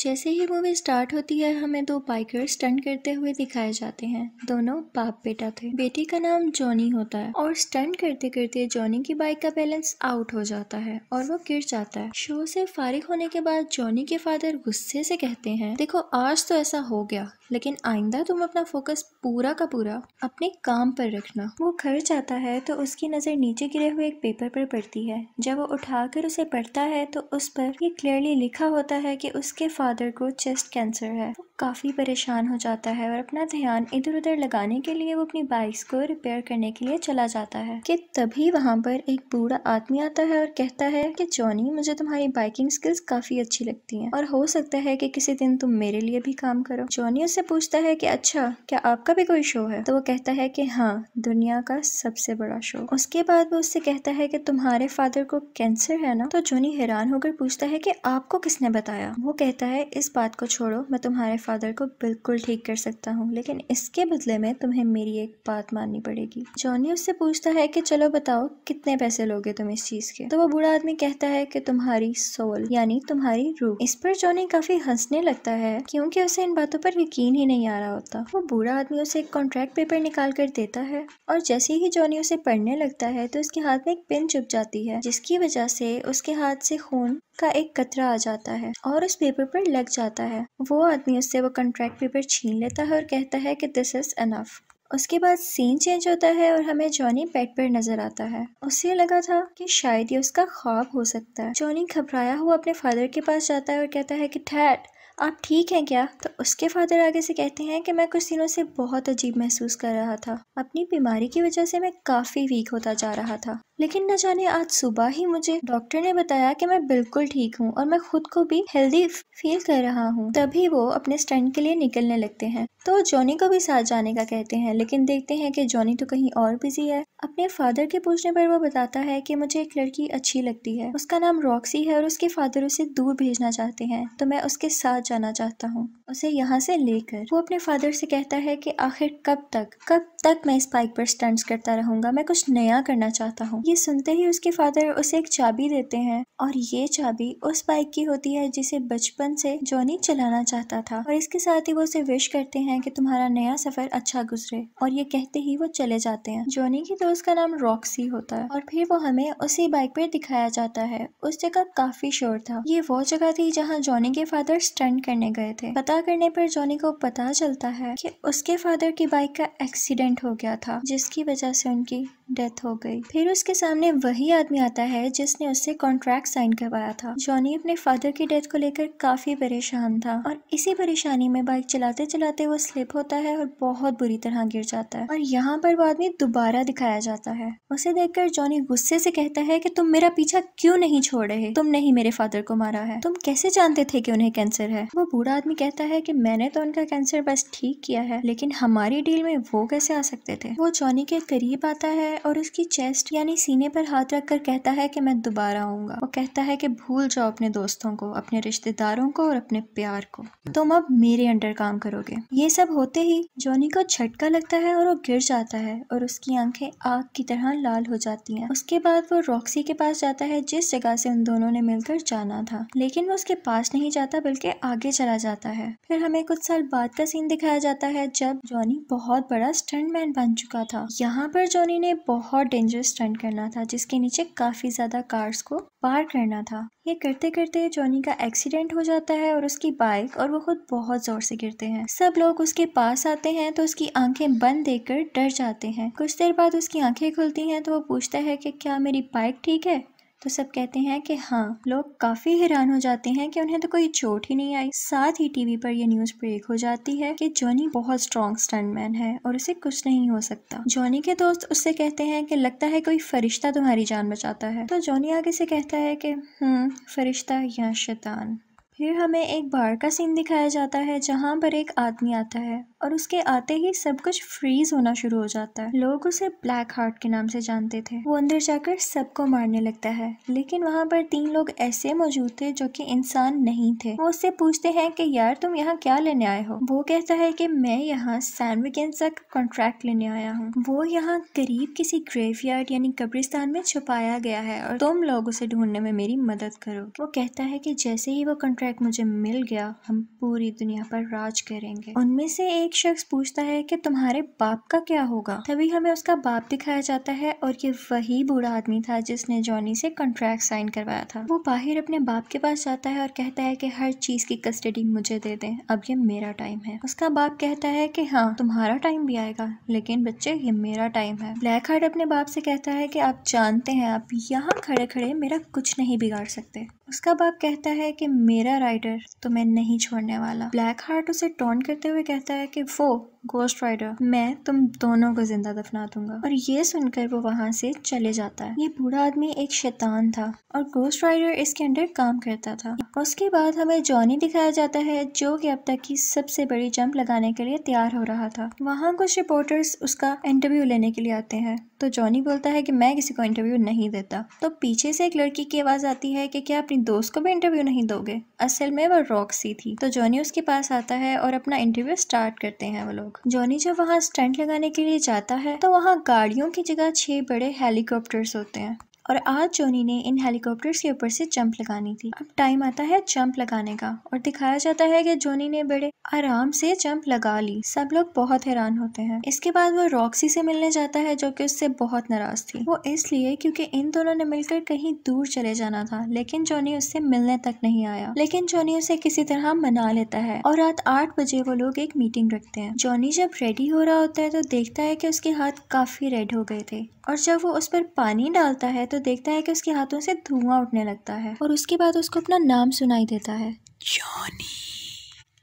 जैसे ही movie start होती है हमें दो बाइकर स्टंट करते हुए दिखाए जाते हैं दोनों बाप बेटा थे बेटी का नाम जॉनी होता है और स्टंट करते करते जॉनी की बाइक का बैलेंस आउट हो जाता है और वो गिर जाता है शो से फारिग होने के बाद जॉनी के फादर गुस्से से कहते हैं देखो आज तो ऐसा हो गया लेकिन आइंदा तुम अपना फोकस पूरा का पूरा अपने काम पर रखना वो घर जाता है तो उसकी नज़र नीचे गिरे हुए एक पेपर पर पड़ती है जब वो उठाकर उसे पढ़ता है तो उस पर ये क्लियरली लिखा होता है कि उसके फादर फादर को चेस्ट कैंसर है वो काफ़ी परेशान हो जाता है और अपना ध्यान इधर उधर लगाने के लिए वो अपनी बाइक्स को रिपेयर करने के लिए चला जाता है कि तभी वहाँ पर एक बूढ़ा आदमी आता है और कहता है कि जॉनी मुझे तुम्हारी बाइकिंग स्किल्स काफ़ी अच्छी लगती हैं और हो सकता है कि किसी दिन तुम मेरे लिए भी काम करो जॉनी उससे पूछता है कि अच्छा क्या आपका भी कोई शो है तो वो कहता है कि हाँ दुनिया का सबसे बड़ा शो उसके बाद वो उससे कहता है कि तुम्हारे फादर को कैंसर है ना तो जॉनी हैरान होकर पूछता है कि आपको किसने बताया वो कहता है है इस बात को छोड़ो मैं तुम्हारे फादर को बिल्कुल ठीक कर सकता हूँ लेकिन इसके बदले में तुम्हें मेरी एक बात माननी पड़ेगी जॉनी उससे पूछता है कि चलो बताओ कितने पैसे लोगे तुम इस चीज के तो वो बूढ़ा आदमी कहता है कि तुम्हारी सोल यानी तुम्हारी रूह इस पर जॉनी काफी हंसने लगता है क्योंकि उसे इन बातों पर यकीन ही नहीं आ रहा होता वो बूढ़ा आदमी उसे एक कॉन्ट्रैक्ट पेपर निकाल कर देता है और जैसे ही जॉनी उसे पढ़ने लगता है तो उसके हाथ में एक पिन चुप जाती है जिसकी वजह से उसके हाथ से खून का एक कतरा आ जाता है और उस पेपर पर लग जाता है वो आदमी उससे वो कॉन्ट्रैक्ट पेपर छीन लेता है और कहता है कि दिस इज अनफ उसके बाद सीन चेंज होता है और हमें जॉनी बेड पर नजर आता है उसे लगा था कि शायद ये उसका ख्वाब हो सकता है जॉनी घबराया हुआ अपने फादर के पास जाता है और कहता है कि ठैट आप ठीक हैं क्या तो उसके फादर आगे से कहते हैं कि मैं कुछ दिनों से बहुत अजीब महसूस कर रहा था अपनी बीमारी की वजह से मैं काफ़ी वीक होता जा रहा था लेकिन न जाने आज सुबह ही मुझे डॉक्टर ने बताया कि मैं बिल्कुल ठीक हूँ और मैं खुद को भी हेल्दी फील कर रहा हूँ तभी वो अपने स्टैंड के लिए निकलने लगते हैं तो जॉनी को भी साथ जाने का कहते हैं लेकिन देखते हैं कि जॉनी तो कहीं और बिजी है अपने फादर के पूछने पर वो बताता है कि मुझे एक लड़की अच्छी लगती है उसका नाम रॉक्सी है और उसके फादर उसे दूर भेजना चाहते हैं तो मैं उसके साथ जाना चाहता हूँ उसे यहाँ से लेकर वो अपने फादर से कहता है कि आखिर कब तक कब तक मैं इस बाइक पर स्टंट्स करता रहूंगा मैं कुछ नया करना चाहता हूँ ये सुनते ही उसके फादर उसे एक चाबी देते हैं और ये चाबी उस बाइक की होती है जिसे बचपन से जॉनी चलाना चाहता था और इसके साथ ही वो उसे विश करते हैं कि तुम्हारा नया सफर अच्छा गुजरे और ये कहते ही वो चले जाते हैं जॉनी की तो उसका नाम रॉक्सी होता है और फिर वो हमें उसी बाइक पर दिखाया जाता है उस जगह काफी शोर था ये वो जगह थी जहाँ जॉनी के फादर स्टंट करने गए थे पता करने पर जॉनी को पता चलता है कि उसके फादर की बाइक का एक्सीडेंट हो गया था जिसकी वजह से उनकी डेथ हो गई फिर उसके सामने वही आदमी आता है जिसने उससे कॉन्ट्रैक्ट साइन करवाया था जॉनी अपने फादर की डेथ को लेकर काफी परेशान था और इसी परेशानी में बाइक चलाते चलाते वो स्लिप होता है और बहुत बुरी तरह गिर जाता है और यहाँ पर वो आदमी दोबारा दिखाया जाता है उसे देखकर जॉनी गुस्से से कहता है कि तुम मेरा पीछा क्यों नहीं छोड़ रहे तुम नहीं मेरे फादर को मारा है तुम कैसे जानते थे कि उन्हें कैंसर है वो बूढ़ा आदमी कहता है कि मैंने तो उनका कैंसर बस ठीक किया है लेकिन हमारी डील में वो कैसे आ सकते थे वो जॉनी के करीब आता है और उसकी चेस्ट यानी सीने पर हाथ रखकर कहता है कि मैं दोबारा आऊंगा वो कहता है कि भूल जाओ अपने दोस्तों को अपने रिश्तेदारों को और अपने प्यार को तुम अब मेरे अंडर काम करोगे ये सब होते ही जॉनी को झटका लगता है और वो गिर जाता है और उसकी आंखें आग की तरह लाल हो जाती हैं उसके बाद वो रॉक्सी के पास जाता है जिस जगह से उन दोनों ने मिलकर जाना था लेकिन वो उसके पास नहीं जाता बल्कि आगे चला जाता है फिर हमें कुछ साल बाद का सीन दिखाया जाता है जब जॉनी बहुत बड़ा स्टंटमैन बन चुका था यहाँ पर जॉनी ने बहुत डेंजरस स्टंट करना था जिसके नीचे काफ़ी ज़्यादा कार्स को पार करना था ये करते करते जॉनी का एक्सीडेंट हो जाता है और उसकी बाइक और वो खुद बहुत ज़ोर से गिरते हैं सब लोग उसके पास आते हैं तो उसकी आंखें बंद देख डर जाते हैं कुछ देर बाद उसकी आंखें खुलती हैं तो वो पूछता है कि क्या मेरी बाइक ठीक है तो सब कहते हैं कि हाँ लोग काफ़ी हैरान हो जाते हैं कि उन्हें तो कोई चोट ही नहीं आई साथ ही टीवी पर यह न्यूज़ ब्रेक हो जाती है कि जॉनी बहुत स्ट्रॉन्ग स्टंटमैन है और उसे कुछ नहीं हो सकता जॉनी के दोस्त उससे कहते हैं कि लगता है कोई फरिश्ता तुम्हारी जान बचाता है तो जॉनी आगे से कहता है कि हम्म फरिश्ता या शैतान फिर हमें एक बाढ़ का सीन दिखाया जाता है जहाँ पर एक आदमी आता है और उसके आते ही सब कुछ फ्रीज होना शुरू हो जाता है लोग उसे ब्लैक हार्ट के नाम से जानते थे वो अंदर जाकर सबको मारने लगता है लेकिन वहाँ पर तीन लोग ऐसे मौजूद थे जो कि इंसान नहीं थे वो उससे पूछते हैं कि यार तुम यहाँ क्या लेने आए हो वो कहता है कि मैं यहाँ सैंडविकेंस का कॉन्ट्रैक्ट लेने आया हूँ वो यहाँ करीब किसी ग्रेवयार्ड यानी कब्रिस्तान में छुपाया गया है और तुम लोग उसे ढूंढने में मेरी मदद करो वो कहता है की जैसे ही वो कॉन्ट्रैक्ट बैग मुझे मिल गया हम पूरी दुनिया पर राज करेंगे उनमें से एक शख्स पूछता है कि तुम्हारे बाप का क्या होगा तभी हमें उसका बाप दिखाया जाता है और ये वही बूढ़ा आदमी था जिसने जॉनी से कॉन्ट्रैक्ट साइन करवाया था वो बाहर अपने बाप के पास जाता है और कहता है की हर चीज की कस्टडी मुझे दे दे अब ये मेरा टाइम है उसका बाप कहता है की हाँ तुम्हारा टाइम भी आएगा लेकिन बच्चे ये मेरा टाइम है ब्लैक हार्ट अपने बाप से कहता है की आप जानते हैं आप यहाँ खड़े खड़े मेरा कुछ नहीं बिगाड़ सकते उसका बाप कहता है कि मेरा राइडर तुम्हें तो नहीं छोड़ने वाला ब्लैक हार्ट उसे टॉन्ट करते हुए कहता है कि वो गोस्ट राइडर मैं तुम दोनों को जिंदा दफना दूंगा और ये सुनकर वो वहाँ से चले जाता है ये बूढ़ा आदमी एक शैतान था और गोस्ट राइडर इसके अंडर काम करता था उसके बाद हमें जॉनी दिखाया जाता है जो कि अब तक की सबसे बड़ी जंप लगाने के लिए तैयार हो रहा था वहाँ कुछ रिपोर्टर्स उसका इंटरव्यू लेने के लिए आते हैं तो जॉनी बोलता है कि मैं किसी को इंटरव्यू नहीं देता तो पीछे से एक लड़की की आवाज़ आती है कि क्या अपनी दोस्त को भी इंटरव्यू नहीं दोगे असल में वो रॉक्सी थी तो जॉनी उसके पास आता है और अपना इंटरव्यू स्टार्ट करते हैं वो लोग जॉनी जब वहाँ स्टंट लगाने के लिए जाता है तो वहाँ गाड़ियों की जगह छह बड़े हेलीकॉप्टर्स होते हैं और आज जोनी ने इन हेलीकॉप्टर्स के ऊपर से जंप लगानी थी अब टाइम आता है जंप लगाने का और दिखाया जाता है कि जोनी ने बड़े आराम से जंप लगा ली सब लोग बहुत हैरान होते हैं इसके बाद वो रॉक्सी से मिलने जाता है जो कि उससे बहुत नाराज थी वो इसलिए क्योंकि इन दोनों ने मिलकर कहीं दूर चले जाना था लेकिन जोनी उससे मिलने तक नहीं आया लेकिन जोनी उसे किसी तरह मना लेता है और रात आठ बजे वो लोग एक मीटिंग रखते हैं जॉनी जब रेडी हो रहा होता है तो देखता है कि उसके हाथ काफी रेड हो गए थे और जब वो उस पर पानी डालता है तो देखता है कि उसके हाथों से धुआं उठने लगता है और उसके बाद उसको अपना नाम सुनाई देता है जॉनी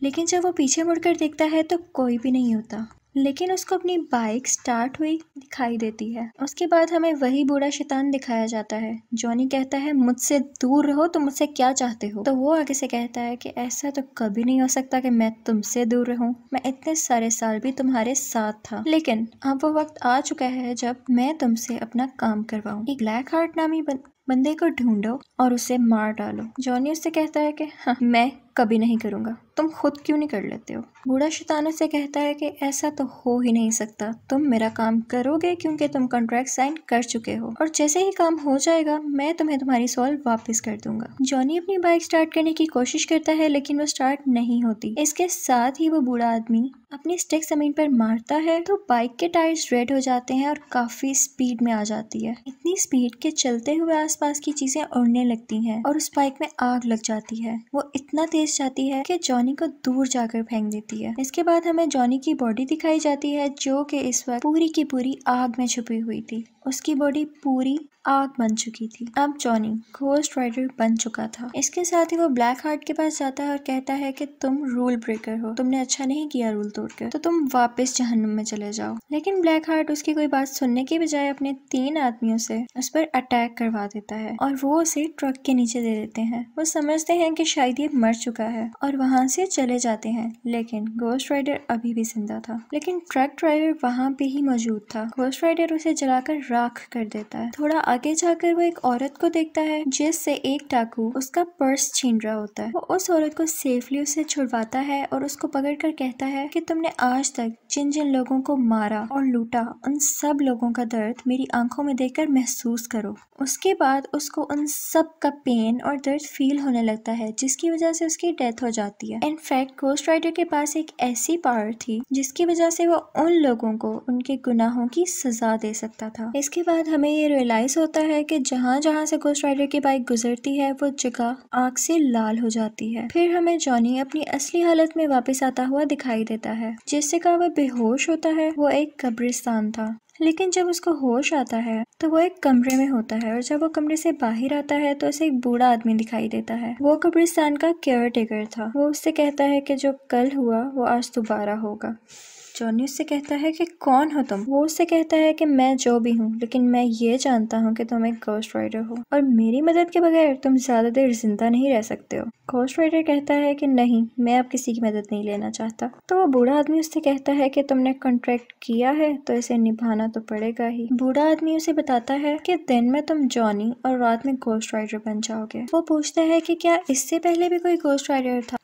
लेकिन जब वो पीछे मुड़कर देखता है तो कोई भी नहीं होता लेकिन उसको अपनी बाइक स्टार्ट हुई दिखाई देती है उसके बाद हमें वही बूढ़ा शैतान दिखाया जाता है जॉनी कहता है मुझसे दूर रहो तुम मुझसे क्या चाहते हो तो वो आगे से कहता है कि ऐसा तो कभी नहीं हो सकता कि मैं तुमसे दूर रहूं मैं इतने सारे साल भी तुम्हारे साथ था लेकिन अब वो वक्त आ चुका है जब मैं तुमसे अपना काम करवाऊँ एक ब्लैक हार्ट नामी बंदे को ढूंढो और उसे मार डालो जॉनी उससे कहता है कि हाँ, मैं कभी नहीं करूँगा तुम खुद क्यों नहीं कर लेते हो बूढ़ा शैतानों से कहता है कि ऐसा तो हो ही नहीं सकता तुम मेरा काम करोगे क्योंकि तुम कॉन्ट्रैक्ट साइन कर चुके हो और जैसे ही काम हो जाएगा मैं तुम्हें तुम्हारी सॉल वापस कर दूंगा जॉनी अपनी बाइक स्टार्ट करने की कोशिश करता है लेकिन वो स्टार्ट नहीं होती इसके साथ ही वो बूढ़ा आदमी अपनी स्टिक जमीन पर मारता है तो बाइक के टायर्स रेड हो जाते हैं और काफी स्पीड में आ जाती है इतनी स्पीड के चलते हुए आसपास की चीजें उड़ने लगती हैं और उस बाइक में आग लग जाती है वो इतना तेज पुलिस जाती है कि जॉनी को दूर जाकर फेंक देती है इसके बाद हमें जॉनी की बॉडी दिखाई जाती है जो कि इस वक्त पूरी की पूरी आग में छुपी हुई थी उसकी बॉडी पूरी आग बन चुकी थी अब जॉनी घोस्ट राइडर बन चुका था इसके साथ ही वो ब्लैक हार्ट के पास जाता है और कहता है कि तुम रूल ब्रेकर हो तुमने अच्छा नहीं किया रूल कर तो तुम वापस जहन्नुम में चले जाओ लेकिन ब्लैक हार्ट उसकी कोई बात सुनने के बजाय अपने तीन आदमियों से उस पर अटैक करवा देता है और वो उसे ट्रक के नीचे दे देते हैं वो समझते हैं कि शायद ये मर चुका है और वहाँ से चले जाते हैं लेकिन घोस्ट राइडर अभी भी जिंदा था लेकिन ट्रक ड्राइवर वहाँ पे ही मौजूद था घोस्ट राइडर उसे जलाकर राख कर देता है थोड़ा आगे जाकर वो एक औरत को देखता है जिससे एक डाकू उसका पर्स छीन रहा होता है वो उस औरत को सेफली उसे छुड़वाता है और उसको पकड़ कर कहता है कि तुमने आज तक जिन जिन लोगों को मारा और लूटा उन सब लोगों का दर्द मेरी आंखों में देखकर महसूस करो उसके बाद उसको उन सब का पेन और दर्द फील होने लगता है जिसकी वजह से उसकी डेथ हो जाती है इनफैक्ट गोस्ट राइडर के पास एक ऐसी पावर थी जिसकी वजह से वो उन लोगों को उनके गुनाहों की सजा दे सकता था इस इसके बाद हमें ये रियलाइज़ होता है कि जहाँ जहाँ से गोस्ट राइडर की बाइक गुजरती है वो जगह आग से लाल हो जाती है फिर हमें जॉनी अपनी असली हालत में वापस आता हुआ दिखाई देता है जिससे का वह बेहोश होता है वो एक कब्रिस्तान था लेकिन जब उसको होश आता है तो वो एक कमरे में होता है और जब वो कमरे से बाहर आता है तो उसे एक बूढ़ा आदमी दिखाई देता है वो कब्रिस्तान का केयर टेकर था वो उससे कहता है कि जो कल हुआ वो आज दोबारा होगा जॉनी उससे कहता है कि कौन हो तुम वो उससे कहता है कि मैं जो भी हूँ लेकिन मैं ये जानता हूँ कि तुम एक गोस्ट राइडर हो और मेरी मदद के बगैर तुम ज़्यादा देर जिंदा नहीं रह सकते हो गोस्ट राइडर कहता है कि नहीं मैं अब किसी की मदद नहीं लेना चाहता तो वो बूढ़ा आदमी उससे कहता है कि तुमने कॉन्ट्रैक्ट किया है तो इसे निभाना तो पड़ेगा ही बूढ़ा आदमी उसे बताता है कि दिन में तुम जॉनी और रात में गोस्ट राइडर बन जाओगे वो पूछता है कि क्या इससे पहले भी कोई गोस्ट राइडर था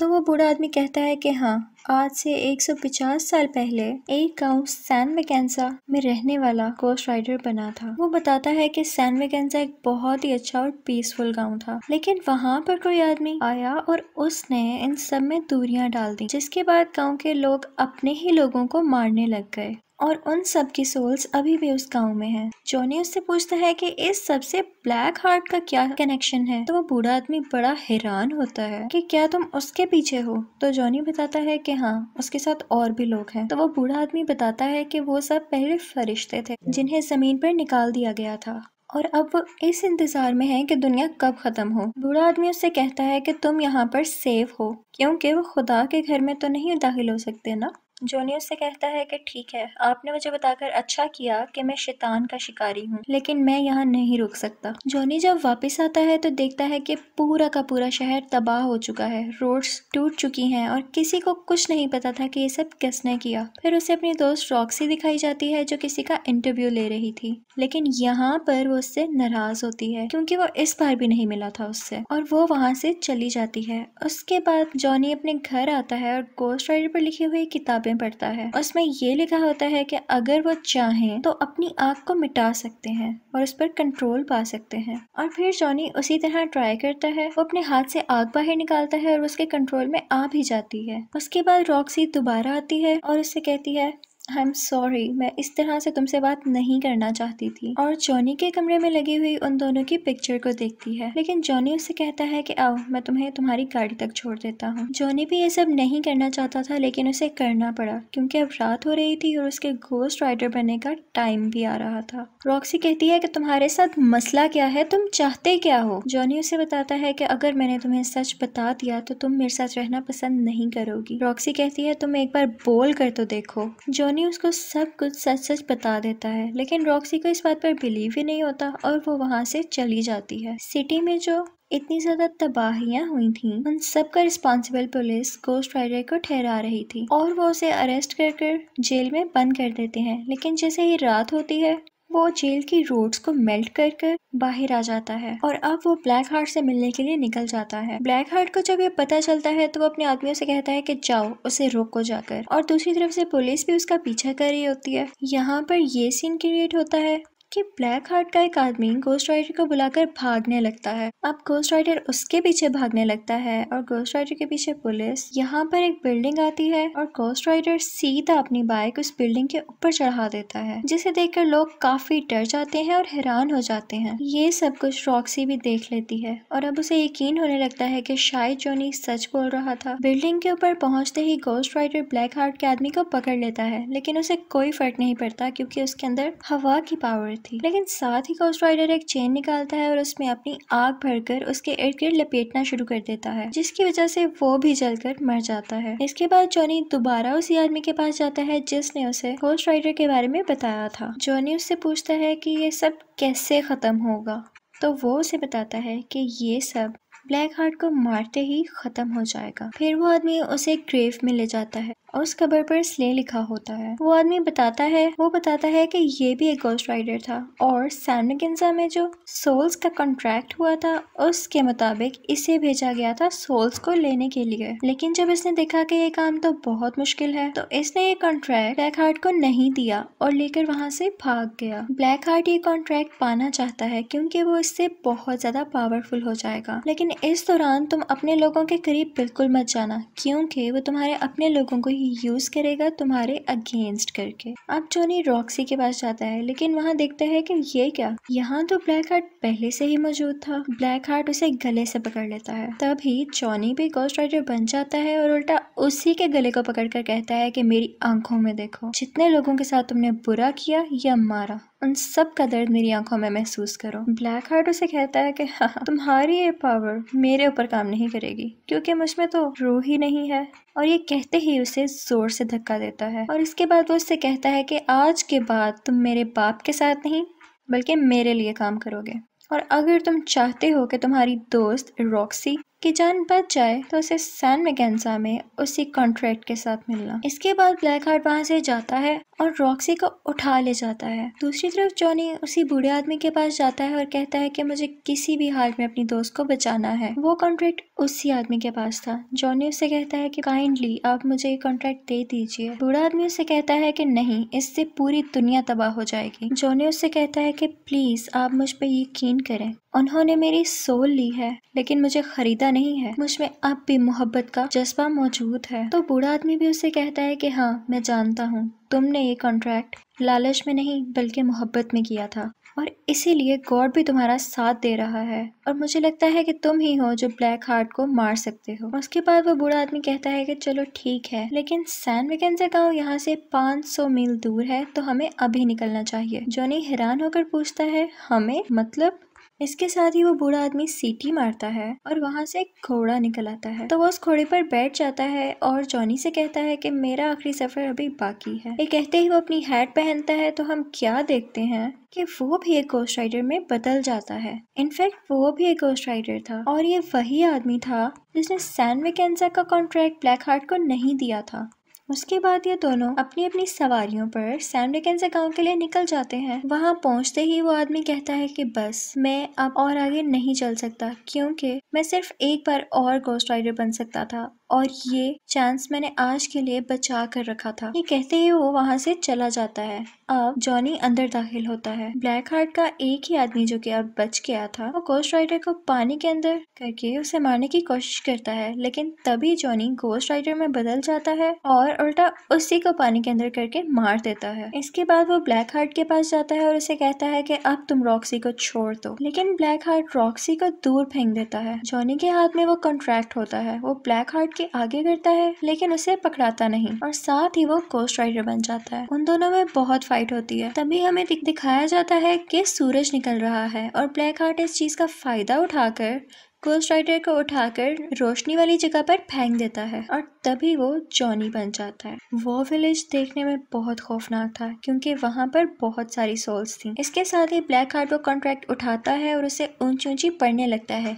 तो वो बूढ़ा आदमी कहता है कि हाँ आज से 150 साल पहले एक गांव सैन मैकेंजा में रहने वाला कोस्ट राइडर बना था वो बताता है कि सैन मैकेंजा एक बहुत ही अच्छा और पीसफुल गांव था लेकिन वहां पर कोई आदमी आया और उसने इन सब में दूरियां डाल दी जिसके बाद गांव के लोग अपने ही लोगों को मारने लग गए और उन सब की सोल्स अभी भी उस गांव में हैं। जॉनी उससे पूछता है कि इस सबसे ब्लैक हार्ट का क्या कनेक्शन है तो वो बूढ़ा आदमी बड़ा हैरान होता है कि क्या तुम उसके पीछे हो तो जॉनी बताता है कि हाँ उसके साथ और भी लोग हैं तो वो बूढ़ा आदमी बताता है कि वो सब पहले फरिश्ते थे जिन्हें जमीन पर निकाल दिया गया था और अब वो इस इंतज़ार में है कि दुनिया कब ख़त्म हो बूढ़ा आदमी उससे कहता है कि तुम यहाँ पर सेफ हो क्योंकि वो खुदा के घर में तो नहीं दाखिल हो सकते ना जोनी उससे कहता है कि ठीक है आपने मुझे बताकर अच्छा किया कि मैं शैतान का शिकारी हूँ लेकिन मैं यहाँ नहीं रुक सकता जोनी जब वापस आता है तो देखता है कि पूरा का पूरा शहर तबाह हो चुका है रोड्स टूट चुकी हैं और किसी को कुछ नहीं पता था कि ये सब किसने किया फिर उसे अपनी दोस्त रॉक्सी दिखाई जाती है जो किसी का इंटरव्यू ले रही थी लेकिन यहाँ पर वो उससे नाराज होती है क्योंकि वो इस बार भी नहीं मिला था उससे और वो वहाँ से चली जाती है उसके बाद जॉनी अपने घर आता है और गोस्ट राइडर पर लिखी हुई किताबें में पड़ता है और उसमें ये लिखा होता है कि अगर वो चाहें तो अपनी आग को मिटा सकते हैं और उस पर कंट्रोल पा सकते हैं और फिर जॉनी उसी तरह ट्राई करता है वो अपने हाथ से आग बाहर निकालता है और उसके कंट्रोल में आ भी जाती है उसके बाद रॉक्सी दोबारा आती है और उससे कहती है आई एम सॉरी मैं इस तरह से तुमसे बात नहीं करना चाहती थी और जॉनी के कमरे में लगी हुई उन दोनों की पिक्चर को देखती है लेकिन जॉनी उसे कहता है कि आओ मैं तुम्हें तुम्हारी गाड़ी तक छोड़ देता हूँ जॉनी भी ये सब नहीं करना चाहता था लेकिन उसे करना पड़ा क्योंकि अब रात हो रही थी और उसके घोस्ट राइडर बनने का टाइम भी आ रहा था रॉक्सी कहती है कि तुम्हारे साथ मसला क्या है तुम चाहते क्या हो जॉनी उसे बताता है कि अगर मैंने तुम्हें सच बता दिया तो तुम मेरे साथ रहना पसंद नहीं करोगी रॉक्सी कहती है तुम एक बार बोल कर तो देखो जॉनी टोनी उसको सब कुछ सच सच बता देता है लेकिन रॉक्सी को इस बात पर बिलीव ही नहीं होता और वो वहाँ से चली जाती है सिटी में जो इतनी ज्यादा तबाहियां हुई थी उन सब का रिस्पॉन्सिबल पुलिस गोस्ट राइडर को ठहरा रही थी और वो उसे अरेस्ट कर कर जेल में बंद कर देते हैं लेकिन जैसे ही रात होती है वो जेल की रोड्स को मेल्ट कर कर बाहर आ जाता है और अब वो ब्लैक हार्ट से मिलने के लिए निकल जाता है ब्लैक हार्ट को जब ये पता चलता है तो वो अपने आदमियों से कहता है कि जाओ उसे रोको जाकर और दूसरी तरफ से पुलिस भी उसका पीछा कर रही होती है यहाँ पर ये सीन क्रिएट होता है कि ब्लैक हार्ट का एक आदमी गोस्ट राइडर को बुलाकर भागने लगता है अब गोस्ट राइडर उसके पीछे भागने लगता है और गोस्ट राइडर के पीछे पुलिस यहाँ पर एक बिल्डिंग आती है और गोस्ट राइडर सीधा अपनी बाइक उस बिल्डिंग के ऊपर चढ़ा देता है जिसे देखकर लोग काफी डर जाते हैं और हैरान हो जाते हैं ये सब कुछ रॉक्सी भी देख लेती है और अब उसे यकीन होने लगता है की शायद जोनी सच बोल रहा था बिल्डिंग के ऊपर पहुंचते ही गोस्ट राइडर ब्लैक हार्ट के आदमी को पकड़ लेता है लेकिन उसे कोई फर्क नहीं पड़ता क्यूँकी उसके अंदर हवा की पावर थी लेकिन साथ ही कोस्ट राइडर एक चेन निकालता है और उसमें अपनी आग भरकर उसके इर्द गिर्द लपेटना शुरू कर देता है जिसकी वजह से वो भी जलकर मर जाता है इसके बाद जॉनी दोबारा उसी आदमी के पास जाता है जिसने उसे कोस्ट राइडर के बारे में बताया था जॉनी उससे पूछता है की ये सब कैसे ख़त्म होगा तो वो उसे बताता है कि ये सब ब्लैक हार्ट को मारते ही खत्म हो जाएगा फिर वो आदमी उसे ग्रेव में ले जाता है और उस कबर पर स्ले लिखा होता है वो आदमी बताता है वो बताता है कि ये भी एक गोस्ट राइडर था और सैनगिंजा में जो सोल्स का कॉन्ट्रैक्ट हुआ था उसके मुताबिक इसे भेजा गया था सोल्स को लेने के लिए लेकिन जब इसने देखा कि ये काम तो बहुत मुश्किल है तो इसने ये कॉन्ट्रैक्ट ब्लैक हार्ट को नहीं दिया और लेकर वहाँ से भाग गया ब्लैक हार्ट ये कॉन्ट्रैक्ट पाना चाहता है क्योंकि वो इससे बहुत ज्यादा पावरफुल हो जाएगा लेकिन लेकिन इस दौरान तुम अपने लोगों के करीब बिल्कुल मत जाना क्योंकि वो तुम्हारे अपने लोगों को ही यूज़ करेगा तुम्हारे अगेंस्ट करके अब जोनी रॉक्सी के पास जाता है लेकिन वहाँ देखता है कि ये क्या यहाँ तो ब्लैक हार्ट पहले से ही मौजूद था ब्लैक हार्ट उसे गले से पकड़ लेता है तभी जॉनी भी गोस्ट राइडर बन जाता है और उल्टा उसी के गले को पकड़ कहता है की मेरी आंखों में देखो जितने लोगों के साथ तुमने बुरा किया या मारा उन सब का दर्द मेरी आंखों में महसूस करो ब्लैक हार्ट उसे कहता है कि हाँ, हाँ तुम्हारी ये पावर मेरे ऊपर काम नहीं करेगी क्योंकि मुझ में तो रूह ही नहीं है और ये कहते ही उसे जोर से धक्का देता है और इसके बाद वो उससे कहता है कि आज के बाद तुम मेरे बाप के साथ नहीं बल्कि मेरे लिए काम करोगे और अगर तुम चाहते हो कि तुम्हारी दोस्त रॉक्सी की जान बच जाए तो उसे सैन मैगेंसा में उसी कॉन्ट्रैक्ट के साथ मिलना इसके बाद ब्लैक हार्ट वहाँ से जाता है और रॉक्सी को उठा ले जाता है दूसरी तरफ जॉनी उसी बूढ़े आदमी के पास जाता है और कहता है कि मुझे किसी भी हाल में अपनी दोस्त को बचाना है वो कॉन्ट्रैक्ट उसी आदमी के पास था जॉनी उससे कहता है की काइंडली आप मुझे ये कॉन्ट्रैक्ट दे दीजिए बूढ़ा आदमी उससे कहता है की नहीं इससे पूरी दुनिया तबाह हो जाएगी जॉनी उससे कहता है की प्लीज आप मुझ पर यकीन करें उन्होंने मेरी सोल ली है लेकिन मुझे खरीदा नहीं है मुझ में अब भी मोहब्बत का जज्बा मौजूद है तो बूढ़ा आदमी भी उसे कहता है कि हाँ मैं जानता हूँ तुमने ये कॉन्ट्रैक्ट लालच में नहीं बल्कि मोहब्बत में किया था और इसीलिए गॉड भी तुम्हारा साथ दे रहा है और मुझे लगता है कि तुम ही हो जो ब्लैक हार्ट को मार सकते हो उसके बाद वो बूढ़ा आदमी कहता है कि चलो ठीक है लेकिन सैन वेकेंसे गाँव यहाँ से 500 मील दूर है तो हमें अभी निकलना चाहिए जोनी हैरान होकर पूछता है हमें मतलब इसके साथ ही वो बूढ़ा आदमी सीटी मारता है और वहाँ से एक घोड़ा निकल आता है तो वो उस घोड़े पर बैठ जाता है और जॉनी से कहता है कि मेरा आखिरी सफर अभी बाकी है ये कहते ही वो अपनी हैट पहनता है तो हम क्या देखते हैं कि वो भी एक गोस्ट राइडर में बदल जाता है इनफैक्ट वो भी एक गोस्ट राइडर था और ये वही आदमी था जिसने सैन वेकेंसा का कॉन्ट्रैक्ट ब्लैक हार्ट को नहीं दिया था उसके बाद ये दोनों अपनी अपनी सवारियों पर सैंडोकेंजा गांव के लिए निकल जाते हैं वहाँ पहुँचते ही वो आदमी कहता है कि बस मैं अब और आगे नहीं चल सकता क्योंकि मैं सिर्फ एक बार और गोस्ट राइडर बन सकता था और ये चांस मैंने आज के लिए बचा कर रखा था ये कहते ही वो वहाँ से चला जाता है अब जॉनी अंदर दाखिल होता है ब्लैक हार्ट का एक ही आदमी जो कि अब बच गया था वो गोस्ट राइडर को पानी के अंदर करके उसे मारने की कोशिश करता है लेकिन तभी जॉनी गोस्ट राइडर में बदल जाता है और उल्टा उसी को पानी के अंदर करके मार देता है इसके बाद वो ब्लैक हार्ट के पास जाता है और उसे कहता है की अब तुम रॉक्सी को छोड़ दो लेकिन ब्लैक हार्ट रॉक्सी को दूर फेंक देता है जॉनी के हाथ में वो कॉन्ट्रैक्ट होता है वो ब्लैक हार्ट के आगे गिरता है लेकिन उसे पकड़ाता नहीं और साथ ही वो कोस्ट राइडर बन जाता है उन दोनों में बहुत फाइट होती है तभी हमें दिखाया जाता है कि सूरज निकल रहा है और ब्लैक हार्ट इस चीज का फायदा उठाकर कोस्ट राइडर को उठाकर रोशनी वाली जगह पर फेंक देता है और तभी वो जॉनी बन जाता है वो विलेज देखने में बहुत खौफनाक था क्योंकि वहाँ पर बहुत सारी सोल्स थी इसके साथ ही ब्लैक हार्ट वो कॉन्ट्रैक्ट उठाता है और उसे ऊंची ऊंची पढ़ने लगता है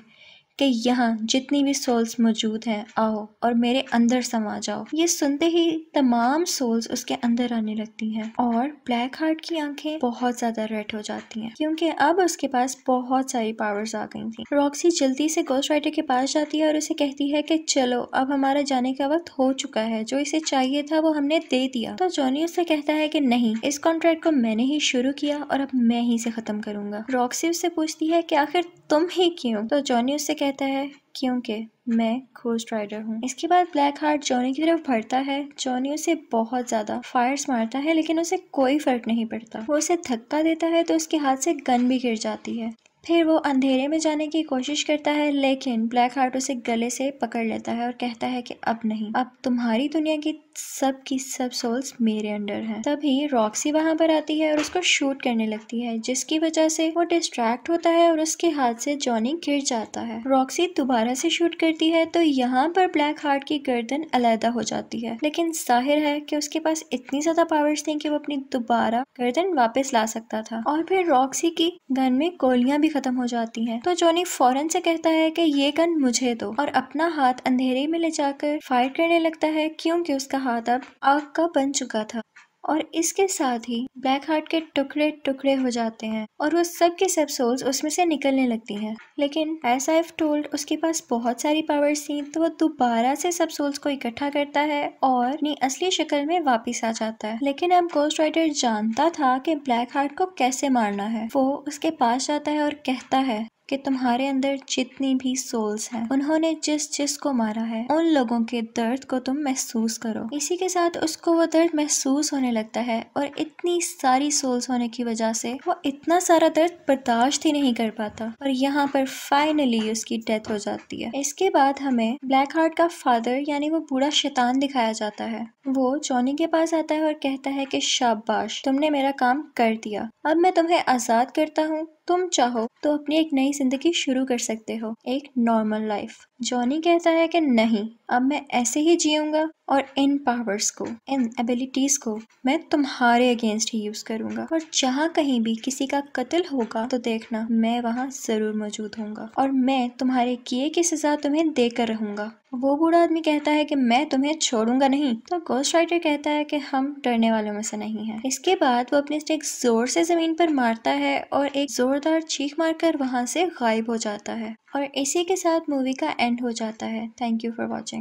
कि यहाँ जितनी भी सोल्स मौजूद हैं आओ और मेरे अंदर समा जाओ ये सुनते ही तमाम सोल्स उसके अंदर आने लगती हैं और ब्लैक हार्ट की आंखें बहुत ज्यादा रेड हो जाती हैं क्योंकि अब उसके पास बहुत सारी पावर्स आ गई थी रॉक्सी जल्दी से गोस्ट राइटर के पास जाती है और उसे कहती है कि चलो अब हमारा जाने का वक्त हो चुका है जो इसे चाहिए था वो हमने दे दिया तो जॉनी उससे कहता है की नहीं इस कॉन्ट्रैक्ट को मैंने ही शुरू किया और अब मैं ही इसे खत्म करूंगा रॉक्सी उससे पूछती है की आखिर तुम ही क्यों तो जॉनी उससे कहते कहता है क्योंकि मैं खोज राइडर हूँ इसके बाद ब्लैक हार्ट जॉनी की तरफ भरता है जॉनी उसे बहुत ज्यादा फायर्स मारता है लेकिन उसे कोई फर्क नहीं पड़ता वो उसे धक्का देता है तो उसके हाथ से गन भी गिर जाती है फिर वो अंधेरे में जाने की कोशिश करता है लेकिन ब्लैक हार्ट उसे गले से पकड़ लेता है और कहता है कि अब नहीं अब तुम्हारी दुनिया की सब की सब सोल्स मेरे अंडर है तभी रॉक्सी वहां पर आती है और उसको शूट करने लगती है जिसकी वजह से वो डिस्ट्रैक्ट होता है और उसके हाथ से जॉनी गिर जाता है रॉक्सी दोबारा से शूट करती है तो यहाँ पर ब्लैक हार्ट की गर्दन अलहदा हो जाती है लेकिन जाहिर है कि उसके पास इतनी ज्यादा पावर्स थी कि वो अपनी दोबारा गर्दन वापस ला सकता था और फिर रॉक्सी की गन में गोलियां भी खत्म हो जाती हैं तो जॉनी फौरन से कहता है कि ये गन मुझे दो और अपना हाथ अंधेरे में ले जाकर फायर करने लगता है क्योंकि उसका जहाज अब आग का बन चुका था और इसके साथ ही ब्लैक हार्ट के टुकड़े टुकड़े हो जाते हैं और वो सब के सब सोल्स उसमें से निकलने लगती हैं लेकिन एस आई एफ टोल्ड उसके पास बहुत सारी पावर्स थी तो वो दोबारा से सब सोल्स को इकट्ठा करता है और अपनी असली शक्ल में वापस आ जाता है लेकिन अब गोस्ट राइडर जानता था कि ब्लैक हार्ट को कैसे मारना है वो उसके पास जाता है और कहता है कि तुम्हारे अंदर जितनी भी सोल्स हैं उन्होंने जिस जिस को मारा है उन लोगों के दर्द को तुम महसूस करो इसी के साथ उसको वो दर्द महसूस होने लगता है और इतनी सारी सोल्स होने की वजह से वो इतना सारा दर्द बर्दाश्त ही नहीं कर पाता और यहाँ पर फाइनली उसकी डेथ हो जाती है इसके बाद हमें ब्लैक हार्ट का फादर यानी वो बूढ़ा शैतान दिखाया जाता है वो जॉनी के पास आता है और कहता है कि शाबाश तुमने मेरा काम कर दिया अब मैं तुम्हें आज़ाद करता हूँ तुम चाहो तो अपनी एक नई जिंदगी शुरू कर सकते हो एक नॉर्मल लाइफ जॉनी कहता है कि नहीं अब मैं ऐसे ही जीऊँगा और इन पावर्स को इन एबिलिटीज़ को मैं तुम्हारे अगेंस्ट ही यूज़ करूँगा और जहाँ कहीं भी किसी का कत्ल होगा तो देखना मैं वहाँ ज़रूर मौजूद होऊंगा और मैं तुम्हारे किए की सज़ा तुम्हें देकर रहूंगा वो बूढ़ा आदमी कहता है कि मैं तुम्हें छोड़ूंगा नहीं तो गोस्ट राइटर कहता है कि हम डरने वालों में से नहीं है इसके बाद वो अपने स्टिक जोर से जमीन पर मारता है और एक जोरदार चीख मारकर वहाँ से गायब हो जाता है और इसी के साथ मूवी का एंड हो जाता है थैंक यू फॉर वॉचिंग